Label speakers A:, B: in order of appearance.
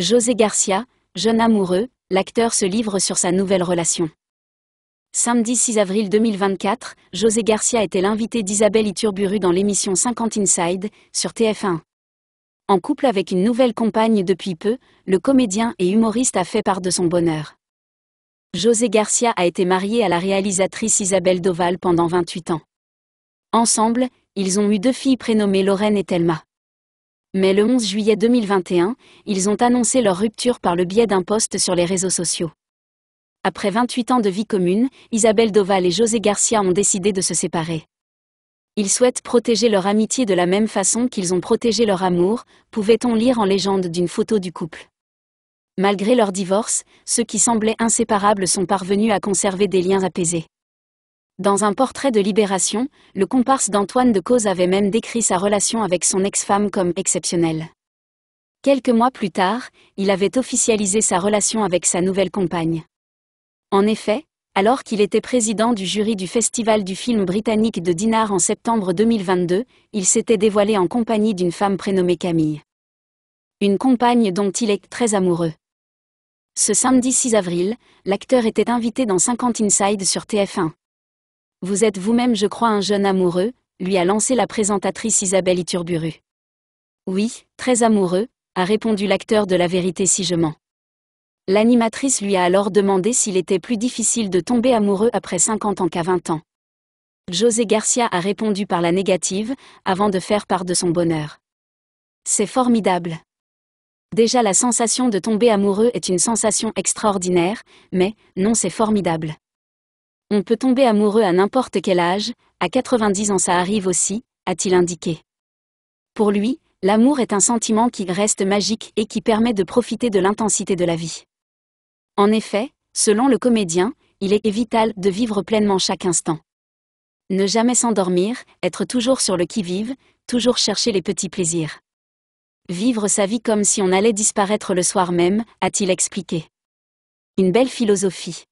A: José Garcia, jeune amoureux, l'acteur se livre sur sa nouvelle relation. Samedi 6 avril 2024, José Garcia était l'invité d'Isabelle Iturburu dans l'émission 50 Inside, sur TF1. En couple avec une nouvelle compagne depuis peu, le comédien et humoriste a fait part de son bonheur. José Garcia a été marié à la réalisatrice Isabelle Doval pendant 28 ans. Ensemble, ils ont eu deux filles prénommées Lorraine et Thelma mais le 11 juillet 2021, ils ont annoncé leur rupture par le biais d'un poste sur les réseaux sociaux. Après 28 ans de vie commune, Isabelle Doval et José Garcia ont décidé de se séparer. Ils souhaitent protéger leur amitié de la même façon qu'ils ont protégé leur amour, pouvait-on lire en légende d'une photo du couple. Malgré leur divorce, ceux qui semblaient inséparables sont parvenus à conserver des liens apaisés. Dans un portrait de Libération, le comparse d'Antoine de Cause avait même décrit sa relation avec son ex-femme comme exceptionnelle. Quelques mois plus tard, il avait officialisé sa relation avec sa nouvelle compagne. En effet, alors qu'il était président du jury du Festival du film britannique de Dinard en septembre 2022, il s'était dévoilé en compagnie d'une femme prénommée Camille. Une compagne dont il est très amoureux. Ce samedi 6 avril, l'acteur était invité dans 50 Inside sur TF1. Vous êtes vous-même, je crois, un jeune amoureux, lui a lancé la présentatrice Isabelle Iturburu. Oui, très amoureux, a répondu l'acteur de la vérité si je mens. L'animatrice lui a alors demandé s'il était plus difficile de tomber amoureux après 50 ans qu'à 20 ans. José Garcia a répondu par la négative, avant de faire part de son bonheur. C'est formidable. Déjà la sensation de tomber amoureux est une sensation extraordinaire, mais, non c'est formidable. On peut tomber amoureux à n'importe quel âge, à 90 ans ça arrive aussi, a-t-il indiqué. Pour lui, l'amour est un sentiment qui reste magique et qui permet de profiter de l'intensité de la vie. En effet, selon le comédien, il est vital de vivre pleinement chaque instant. Ne jamais s'endormir, être toujours sur le qui-vive, toujours chercher les petits plaisirs. Vivre sa vie comme si on allait disparaître le soir même, a-t-il expliqué. Une belle philosophie.